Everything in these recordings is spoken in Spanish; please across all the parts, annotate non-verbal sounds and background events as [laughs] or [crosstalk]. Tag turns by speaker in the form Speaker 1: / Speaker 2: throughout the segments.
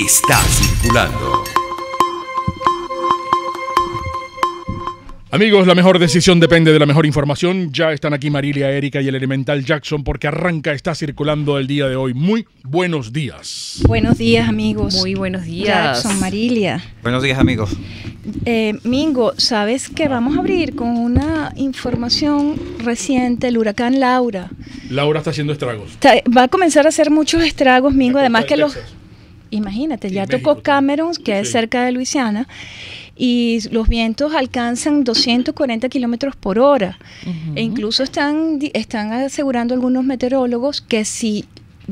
Speaker 1: está circulando.
Speaker 2: Amigos, la mejor decisión depende de la mejor información. Ya están aquí Marilia, Erika y el Elemental Jackson porque arranca, está circulando el día de hoy. Muy buenos días.
Speaker 3: Buenos días, amigos. Muy buenos días. Marilia.
Speaker 2: Buenos días, amigos.
Speaker 3: Eh, Mingo, sabes que vamos a abrir con una información reciente, el huracán Laura.
Speaker 2: Laura está haciendo estragos.
Speaker 3: va a comenzar a hacer muchos estragos, Mingo, además que los imagínate, ya tocó Cameron, que es cerca de Luisiana, y los vientos alcanzan 240 kilómetros por hora. E incluso están, están asegurando algunos meteorólogos que si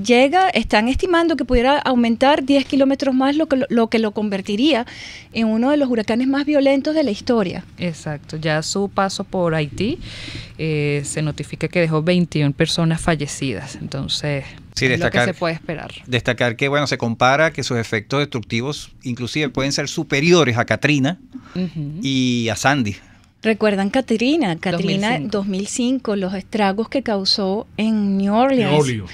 Speaker 3: llega, están estimando que pudiera aumentar 10 kilómetros más, lo que lo, que lo convertiría en uno de los huracanes más violentos de la
Speaker 4: historia. Exacto, ya su paso por Haití eh, se notifica que dejó 21 personas fallecidas, entonces Sí, destacar, que se puede esperar.
Speaker 1: Destacar que, bueno, se compara que sus efectos destructivos inclusive pueden ser superiores a Katrina y a Sandy.
Speaker 3: ¿Recuerdan Katrina? Katrina 2005. 2005. los estragos que causó en New Orleans. New Orleans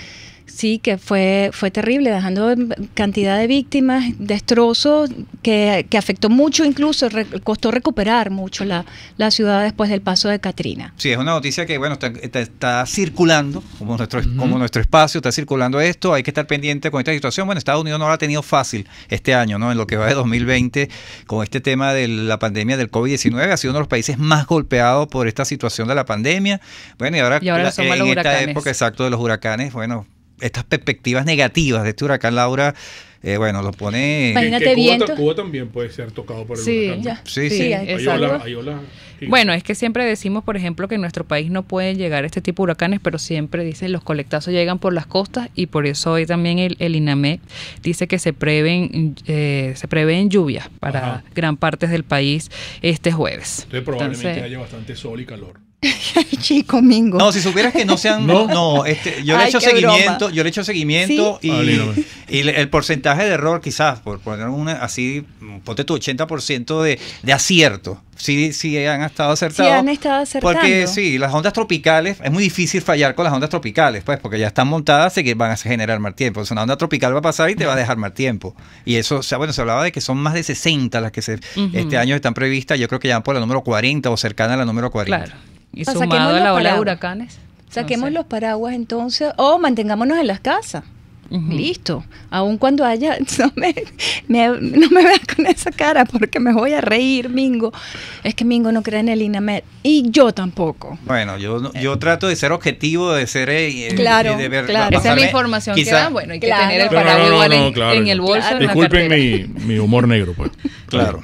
Speaker 3: Sí, que fue, fue terrible, dejando cantidad de víctimas, destrozos, que, afectó mucho, incluso costó recuperar mucho la, la, ciudad después del paso de Katrina.
Speaker 1: Sí, es una noticia que, bueno, está, circulando, como nuestro, como nuestro espacio, está circulando esto, hay que estar pendiente con esta situación. Bueno, Estados Unidos no la ha tenido fácil este año, ¿no? En lo que va de 2020, con este tema de la pandemia del COVID-19, ha sido uno de los países más golpeados por esta situación de la pandemia. Bueno, y ahora, en esta época exacto de los huracanes, bueno, estas perspectivas negativas de este huracán Laura, eh, bueno, lo pone. Imagínate bien.
Speaker 2: Cuba, también puede ser tocado por el huracán. Sí, sí, sí. Hay Bueno,
Speaker 4: es que siempre decimos, por ejemplo, que en nuestro país no pueden llegar este tipo de huracanes, pero siempre dicen los colectazos llegan por las costas y por eso hoy también el, el dice que se prevén, eh, se prevén lluvias para gran parte del país este
Speaker 1: jueves. Entonces probablemente
Speaker 2: haya bastante sol y calor.
Speaker 1: Chico [laughs] Mingo. No, si supieras que no sean. [laughs] No, no este, yo, le hecho seguimiento, yo le seguimiento, seguimiento y, ah, pues. el, porcentaje de error, quizás, por poner una así, ponte tu 80% de, de acierto. Sí, sí han estado acertados. Sí han
Speaker 3: estado acertando. Porque
Speaker 1: sí, las ondas tropicales, es muy difícil fallar con las ondas tropicales, pues, porque ya están montadas y que van a generar mal tiempo. una onda tropical va a pasar y te va a dejar mal tiempo. Y eso, bueno, se hablaba de que son más de 60 las que se, este año están previstas, yo creo que ya van por la número 40 o cercana a la número 40. Claro. Y pues sumado a la ola de
Speaker 4: huracanes. Saquemos
Speaker 3: los paraguas entonces o mantengámonos en las casas. Listo. Aun cuando haya, [laughs] no me, veas con esa cara porque me voy a reír, Mingo. Es que Mingo no cree en el INAMED y yo tampoco.
Speaker 1: Bueno, yo eh. yo trato de ser objetivo,
Speaker 2: de ser eh, eh, claro, de Esa es la información quizá, que Bueno,
Speaker 4: hay que tener el paraguas en,
Speaker 2: el bolso. Disculpen mi, mi humor negro, pues. claro.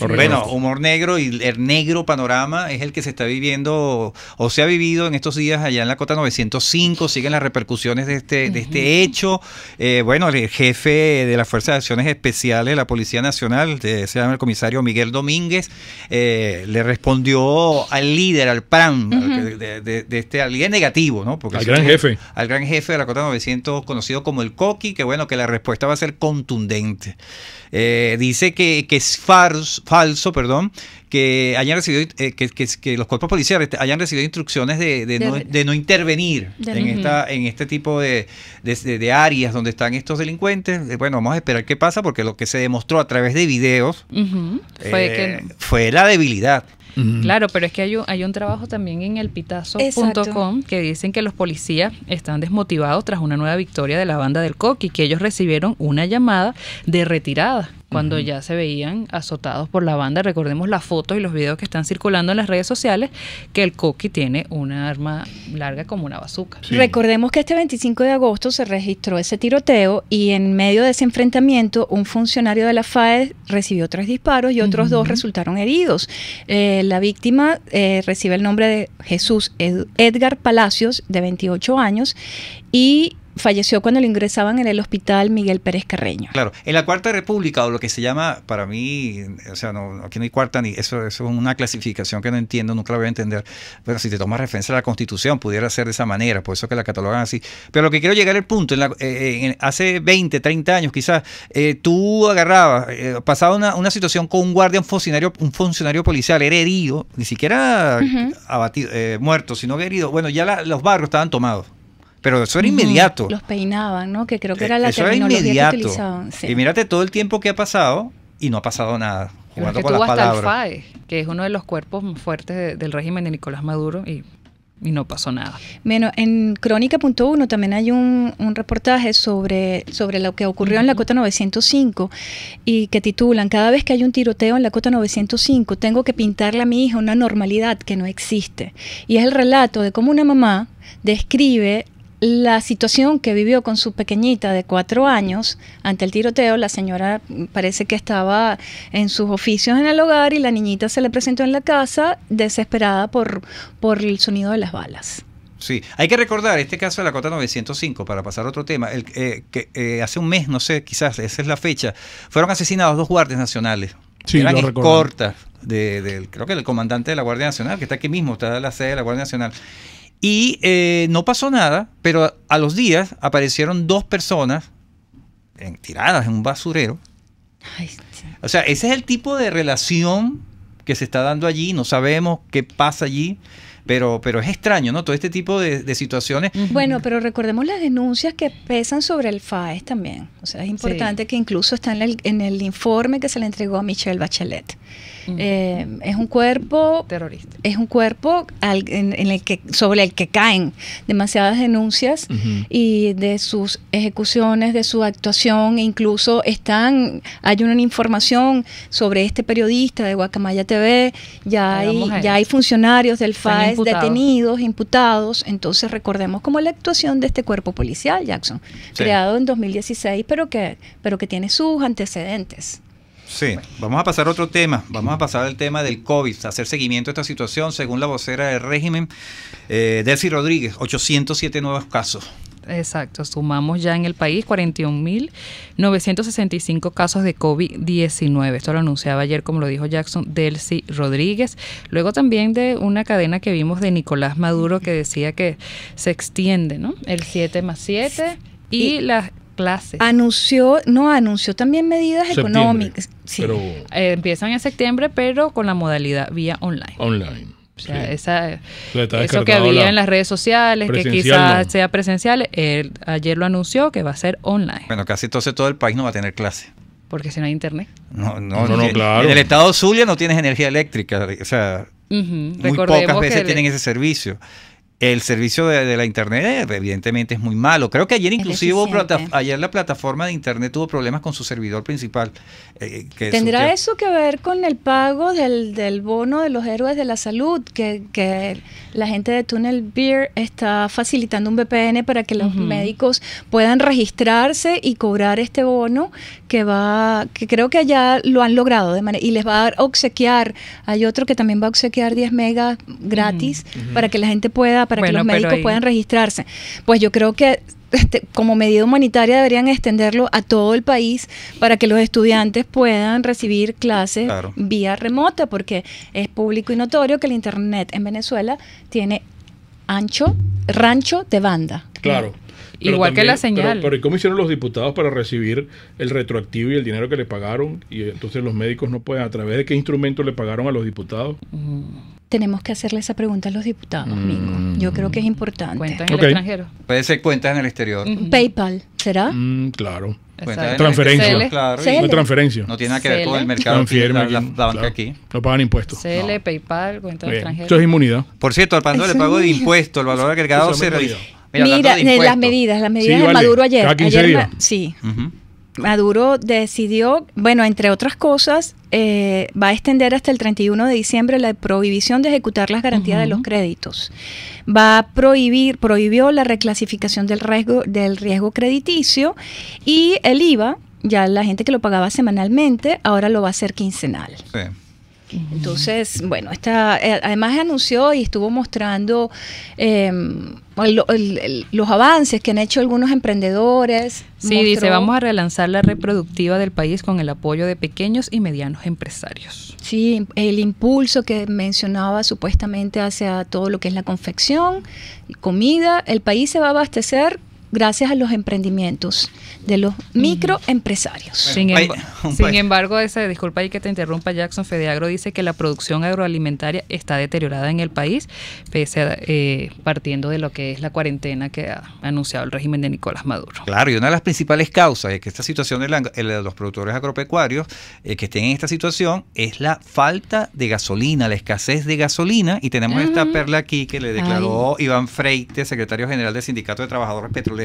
Speaker 2: Bueno,
Speaker 1: humor negro y el negro panorama es el que se está viviendo o se ha vivido en estos días allá en la cota 905. Siguen las repercusiones de este, este hecho. Eh, bueno, el jefe de las Fuerzas de Acciones Especiales de la Policía Nacional, se llama el comisario Miguel Domínguez, eh, le respondió al líder, al PRAN, de, este, al líder negativo, ¿no? al gran jefe. Al gran jefe de la cota 900, conocido como el COQUI, que bueno, que la respuesta va a ser contundente. Eh, dice que, que es fardo falso, perdón, que hayan recibido eh, que, los cuerpos policiales hayan recibido instrucciones de, no, intervenir en esta en este tipo de, áreas donde están estos delincuentes. Eh, bueno, vamos a esperar qué pasa porque lo que se demostró a través de videos eh, fue, la debilidad.
Speaker 4: Claro, pero es que hay un, hay un trabajo también en el elpitazo.com que dicen que los policías están desmotivados tras una nueva victoria de la banda del Coqui, que ellos recibieron una llamada de retirada cuando ya se veían azotados por la banda. Recordemos las fotos y los videos que están circulando en las redes sociales, que el Coqui tiene una arma larga como una bazuca.
Speaker 3: Recordemos que este 25 de agosto se registró ese tiroteo y en medio de ese enfrentamiento un funcionario de la FAE recibió tres disparos y otros dos resultaron heridos. Eh, la víctima eh, recibe el nombre de Jesús Edgar Palacios, de 28 años, y falleció cuando lo ingresaban en el hospital Miguel Pérez Carreño.
Speaker 1: Claro, en la Cuarta República, o lo que se llama, para mí, o sea, no, aquí no hay cuarta ni, eso, es una clasificación que no entiendo, nunca la voy a entender, pero si te tomas referencia a la Constitución, pudiera ser de esa manera, por eso que la catalogan así. Pero lo que quiero llegar al punto, en la, eh, eh, hace 20, 30 años quizás, eh, tú agarrabas, pasaba una, situación con un guardia, un funcionario, un funcionario policial, era herido, ni siquiera abatido, muerto, sino herido. Bueno, ya los barros estaban tomados. Pero eso era inmediato. los
Speaker 3: peinaban, ¿no? Que creo que eh, era la terminología que utilizaban. Y
Speaker 1: mírate todo el tiempo que ha pasado y no ha pasado nada. Jugando con las palabras.
Speaker 4: que es uno de los cuerpos fuertes del régimen de Nicolás Maduro y, no pasó nada. Bueno,
Speaker 3: en Crónica.1 también hay un, reportaje sobre, sobre lo que ocurrió en la Cota 905 y que titulan Cada vez que hay un tiroteo en la Cota 905 tengo que pintarle a mi hija una normalidad que no existe. Y es el relato de cómo una mamá describe la situación que vivió con su pequeñita de cuatro años ante el tiroteo, la señora parece que estaba en sus oficios en el hogar y la niñita se le presentó en la casa desesperada por, por el sonido de las balas.
Speaker 1: Sí, hay que recordar este caso de la cota 905 para pasar a otro tema. El, eh, que eh, hace un mes, no sé, quizás esa es la fecha, fueron asesinados dos guardias nacionales. Sí, eran escortas de, creo que el comandante de la Guardia Nacional, que está aquí mismo, está en la sede de la Guardia Nacional. Y eh, no pasó nada, pero a los días aparecieron dos personas tiradas en un basurero. o sea, ese es el tipo de relación que se está dando allí, no sabemos qué pasa allí pero, pero es extraño, ¿no? Todo este tipo de, situaciones.
Speaker 3: Bueno, pero recordemos las denuncias que pesan sobre el FAES también. O sea, es importante que incluso está en el, en el, informe que se le entregó a Michelle Bachelet. Eh, es un cuerpo terrorista. Es un cuerpo en, el que, sobre el que caen demasiadas denuncias y de sus ejecuciones, de su actuación, incluso están, hay una información sobre este periodista de Guacamaya TV, ya, ya hay funcionarios del FAES detenidos, imputados. Entonces recordemos como la actuación de este cuerpo policial, Jackson, creado en 2016, pero que, pero que tiene sus antecedentes.
Speaker 1: Sí, vamos a pasar a otro tema. Vamos a pasar al tema del COVID, hacer seguimiento a esta situación. Según la vocera del régimen, eh, Rodríguez, 807 nuevos casos.
Speaker 4: Exacto, sumamos ya en el país 41.965 casos de COVID-19. Esto lo anunciaba ayer, como lo dijo Jackson Delcy Rodríguez. Luego también de una cadena que vimos de Nicolás Maduro que decía que se extiende, ¿no? El 7 más 7 y, las clases. Anunció, no, anunció también medidas económicas.
Speaker 3: Sí. Eh,
Speaker 4: empiezan en septiembre, pero con la modalidad vía online.
Speaker 1: Online.
Speaker 3: O
Speaker 4: sea, esa, eso que había en las redes sociales, que quizás sea presencial, ayer lo anunció que va a ser online.
Speaker 1: Bueno, casi entonces todo el país no va a tener clase.
Speaker 4: Porque si no hay internet.
Speaker 1: No, no, En el estado Zulia no tienes energía eléctrica. O sea, muy pocas veces tienen ese servicio el servicio de, la internet evidentemente es muy malo. Creo que ayer inclusive ayer la plataforma de internet tuvo problemas con su servidor principal. Eh, ¿Tendrá eso
Speaker 3: que ver con el pago del, bono de los héroes de la salud? Que, la gente de Tunnel Beer está facilitando un VPN para que los médicos puedan registrarse y cobrar este bono que va, que creo que allá lo han logrado de manera, y les va a obsequiar, hay otro que también va a obsequiar 10 megas gratis para que la gente pueda para que los médicos puedan registrarse. Pues yo creo que este, como medida humanitaria deberían extenderlo a todo el país para que los estudiantes puedan recibir clases vía remota, porque es público y notorio que el Internet en Venezuela tiene ancho, rancho de banda.
Speaker 2: Claro. Igual que la señal. Pero, ¿y cómo hicieron los diputados para recibir el retroactivo y el dinero que le pagaron? Y entonces los médicos no pueden, ¿a través de qué instrumento le pagaron a los diputados?
Speaker 1: Mm.
Speaker 3: Tenemos que hacerle esa pregunta a los diputados, mm. Mingo. Yo creo que es importante. Cuentas en el extranjero.
Speaker 1: Puede ser cuentas en el exterior.
Speaker 3: PayPal, ¿será?
Speaker 1: Mm, claro. Transferencia. Claro, transferencia. No tiene nada que ver con el mercado. No pagan impuestos.
Speaker 4: CL, PayPal, cuenta
Speaker 1: extranjeras? Esto es
Speaker 2: inmunidad. Por cierto, al Pando le pago de impuestos. El valor agregado se,
Speaker 1: Mira, las
Speaker 3: medidas, las medidas de Maduro ayer. Sí. Maduro decidió, bueno, entre otras cosas, eh, va a extender hasta el 31 de diciembre la prohibición de ejecutar las garantías de los créditos. Va a prohibir, prohibió la reclasificación del riesgo, del riesgo crediticio y el IVA, ya la gente que lo pagaba semanalmente, ahora lo va a hacer quincenal. Entonces, bueno, está eh, además anunció y estuvo mostrando em, los avances que han hecho algunos emprendedores. Sí, dice, vamos a
Speaker 4: relanzar la reproductiva del país con el apoyo de pequeños y medianos empresarios.
Speaker 3: Sí, el impulso que mencionaba supuestamente hacia todo lo que es la confección, comida, el país se va a abastecer gracias a los emprendimientos de los microempresarios. Sin, [laughs]
Speaker 4: embargo, esa disculpa y que te interrumpa, Jackson Fedeagro dice que la producción agroalimentaria está deteriorada en el país, pese eh, partiendo de lo que es la cuarentena que ha anunciado el régimen de Nicolás
Speaker 1: Maduro. Claro, y una de las principales causas de que esta situación de, los productores agropecuarios eh, que estén en esta situación es la falta de gasolina, la escasez de gasolina, y tenemos esta perla aquí que le declaró Iván Freite, secretario general del Sindicato de Trabajadores Petroleros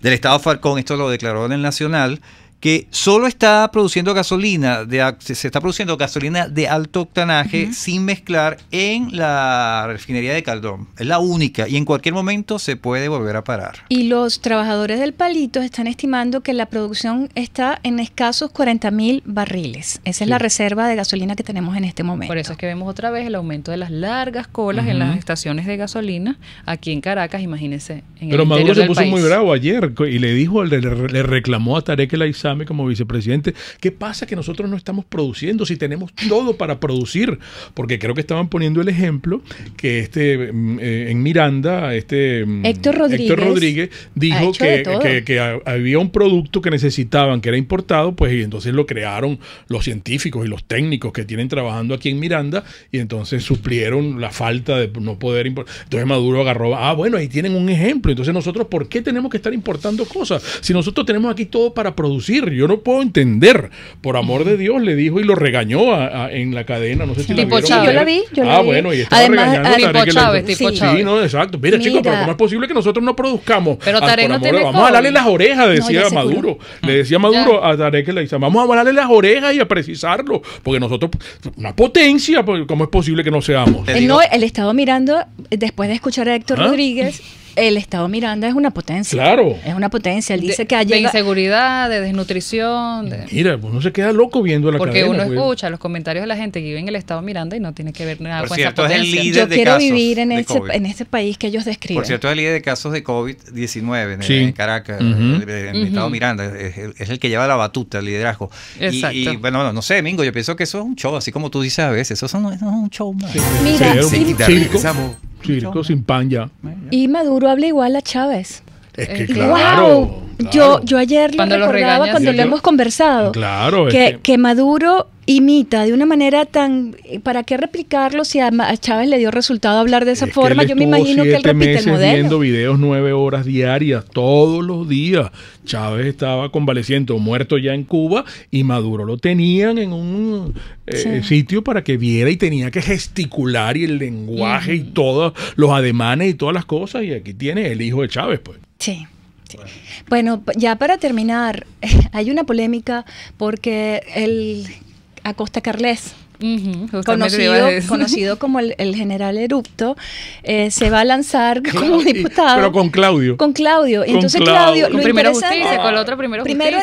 Speaker 1: del Estado Falcón, esto lo declaró en el Nacional, que solo está produciendo gasolina, se está produciendo gasolina de alto octanaje sin mezclar en la refinería de Caldón. Es la única y en cualquier momento se puede volver a parar.
Speaker 3: Y los trabajadores del palito están estimando que la producción está en escasos 40 mil barriles. Esa es la reserva de gasolina que tenemos en este momento. Por
Speaker 1: eso es
Speaker 4: que vemos otra vez el aumento de las largas colas en las estaciones de gasolina aquí en Caracas, imagínense. Pero Maduro se puso muy bravo
Speaker 2: ayer y le dijo, le, reclamó a Tarek el como vicepresidente. ¿Qué pasa que nosotros no estamos produciendo si tenemos todo para producir? Porque creo que estaban poniendo el ejemplo que este mm, eh, en Miranda, este mm, Héctor Rodríguez, dijo que, que, había un producto que necesitaban, que era importado, pues y entonces lo crearon los científicos y los técnicos que tienen trabajando aquí en Miranda y entonces suplieron la falta de no poder importar. Entonces Maduro agarró, ah, bueno, ahí tienen un ejemplo. Entonces nosotros, ¿por qué tenemos que estar importando cosas? Si nosotros tenemos aquí todo para producir yo no puedo entender. Por amor de Dios, le dijo y lo regañó en la cadena. No sé si la Yo la ah, vi, yo ah, bueno, y estaba regañando a tipo sí, no, exacto. Mira, chicos, pero ¿cómo es posible que nosotros no produzcamos? Pero ah, Tarek no Vamos a darle las orejas, ah. decía Maduro. Le decía Maduro a Tarek le dice, vamos a darle las orejas y a precisarlo, porque nosotros, una potencia, pues, ¿cómo es posible que no seamos? Eh, no,
Speaker 3: él estaba mirando, después de escuchar a Héctor Rodríguez,
Speaker 4: el Estado Miranda es una potencia. Claro. Es una potencia. Él dice que hay. inseguridad, de desnutrición.
Speaker 2: Mira, pues, uno se queda loco viendo la Porque uno pues. escucha
Speaker 4: los comentarios de la gente que vive en el Estado Miranda y no tiene que ver nada
Speaker 1: con esa potencia. el Yo quiero vivir en, ese,
Speaker 4: país que ellos describen.
Speaker 1: Por cierto, el líder de casos de COVID-19 en, Caracas, en el, Estado Miranda. Es el, que lleva la batuta, el liderazgo. Exacto. Y, bueno, no sé, Mingo, yo pienso que eso es un show, así como tú dices a veces. Eso, son, es
Speaker 3: un show más.
Speaker 2: Mira, circo, circo sin pan ya.
Speaker 3: Y Maduro habla igual a Chávez.
Speaker 2: Es eh, que claro, wow.
Speaker 3: Yo, yo ayer cuando lo recordaba cuando lo hemos conversado. Claro. Que, Maduro imita de una manera tan... Eh, ¿Para qué replicarlo si a, Chávez le dio resultado hablar de esa forma? Yo me imagino que él repite el modelo. viendo
Speaker 2: videos nueve horas diarias, todos los días. Chávez estaba convaleciendo o muerto ya en Cuba y Maduro lo tenían en un eh, sitio para que viera y tenía que gesticular y el lenguaje y todos los ademanes y todas las cosas. Y aquí tiene el hijo de Chávez, pues.
Speaker 3: Sí. Bueno. bueno, ya para terminar, [laughs] hay una polémica porque el Acosta Carles, conocido, conocido [laughs] como el, general erupto, eh, se va a lanzar como diputado. Pero con Claudio. Con Claudio. Entonces Claudio, primero justicia, con el otro primero, primero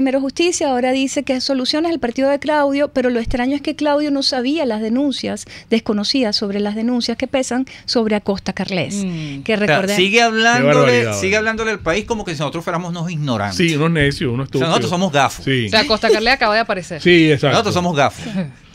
Speaker 3: Era justicia, ahora dice que soluciones el partido de Claudio, pero lo extraño es que Claudio no sabía las denuncias, desconocidas sobre las denuncias que pesan sobre Acosta Carles. Mm. Que sigue
Speaker 1: hablando sigue hablándole al país como que si nosotros fuéramos unos ignorantes. Sí, unos necios, nosotros somos gafos. O sea,
Speaker 4: Acosta Carles acaba de aparecer.
Speaker 1: Sí, exacto. Nosotros somos gafos. [laughs]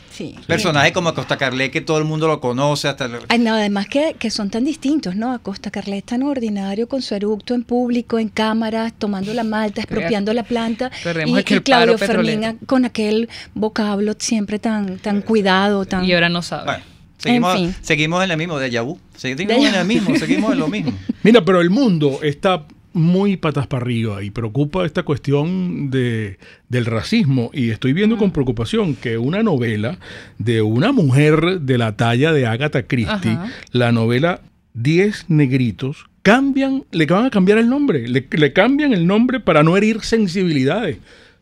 Speaker 1: personajes como Acosta Carlet, que todo el mundo lo conoce. hasta
Speaker 3: Además que, son tan distintos, ¿no? Acosta Carlet es tan ordinario con su eructo en público, en cámaras, tomando la malta, expropiando la planta. Y, Claudio Fermín ah, con aquel vocablo siempre tan, tan cuidado. Tan... Y
Speaker 1: ahora no sabe. Seguimos en, la mismo de yabú. Seguimos en el mismo, seguimos en lo mismo.
Speaker 2: Mira, pero el mundo está muy patas para arriba y preocupa esta cuestión de, del racismo. Y estoy viendo mm. con preocupación que una novela de una mujer de la talla de Agatha Christie, la novela Diez negritos, cambian, le van a cambiar el nombre, le, cambian el nombre para no herir sensibilidades.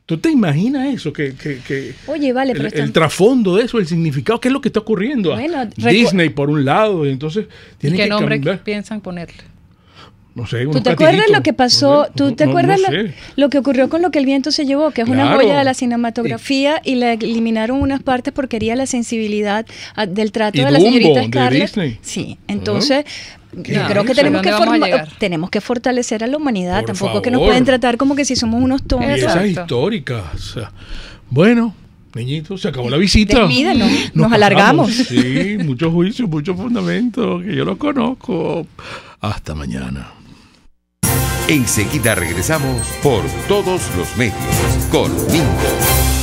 Speaker 2: ¿Tú te imaginas eso? Que, el, trasfondo de eso, el significado, ¿qué es lo que está ocurriendo? Bueno, ah, Disney por un lado, y entonces qué nombre piensan ponerle? No sé, ¿Tú te acuerdas lo que
Speaker 3: pasó? ¿Tú te acuerdas lo, que ocurrió con lo que el viento se llevó? Que es una joya de la cinematografía y, le eliminaron unas partes porque quería la sensibilidad ah, del trato de las la señorita sí, ah. entonces creo que tenemos que, fortalecer a la humanidad. Tampoco que nos pueden tratar como que si somos unos tontos. Esas
Speaker 2: históricas. bueno, niñito se acabó la eh, visita. nos, nos alargamos. Sí, muchos juicios, muchos fundamentos que yo los conozco. Hasta mañana. Enseguida regresamos por todos los medios con
Speaker 1: Mingo.